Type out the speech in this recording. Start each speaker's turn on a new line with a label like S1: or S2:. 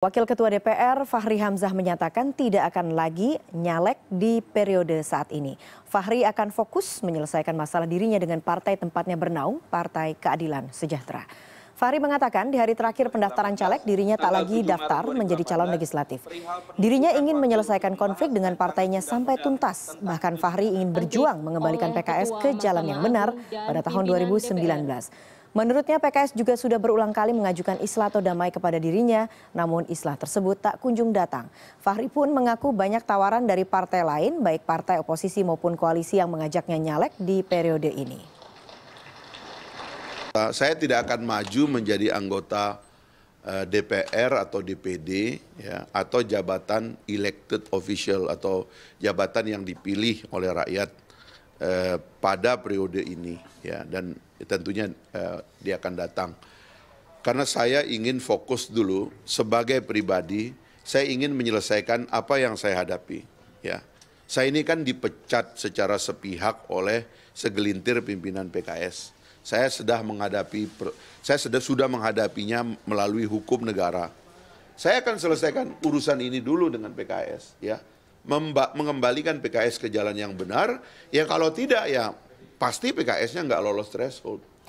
S1: Wakil Ketua DPR Fahri Hamzah menyatakan tidak akan lagi nyalek di periode saat ini. Fahri akan fokus menyelesaikan masalah dirinya dengan partai tempatnya bernaung, Partai Keadilan Sejahtera. Fahri mengatakan di hari terakhir pendaftaran caleg dirinya tak lagi daftar menjadi calon legislatif. Dirinya ingin menyelesaikan konflik dengan partainya sampai tuntas. Bahkan Fahri ingin berjuang mengembalikan PKS ke jalan yang benar pada tahun 2019. Menurutnya PKS juga sudah berulang kali mengajukan islah atau damai kepada dirinya, namun islah tersebut tak kunjung datang. Fahri pun mengaku banyak tawaran dari partai lain, baik partai oposisi maupun koalisi yang mengajaknya nyalek di periode ini.
S2: Eh, saya tidak akan maju menjadi anggota eh, DPR atau DPD ya, atau jabatan elected official atau jabatan yang dipilih oleh rakyat eh, pada periode ini ya dan tentunya eh, dia akan datang. Karena saya ingin fokus dulu sebagai pribadi, saya ingin menyelesaikan apa yang saya hadapi ya. Saya ini kan dipecat secara sepihak oleh segelintir pimpinan PKS. Saya sudah menghadapi saya sudah sudah menghadapinya melalui hukum negara. Saya akan selesaikan urusan ini dulu dengan PKS ya mengembalikan PKS ke jalan yang benar, ya kalau tidak ya pasti PKS-nya nggak lolos threshold.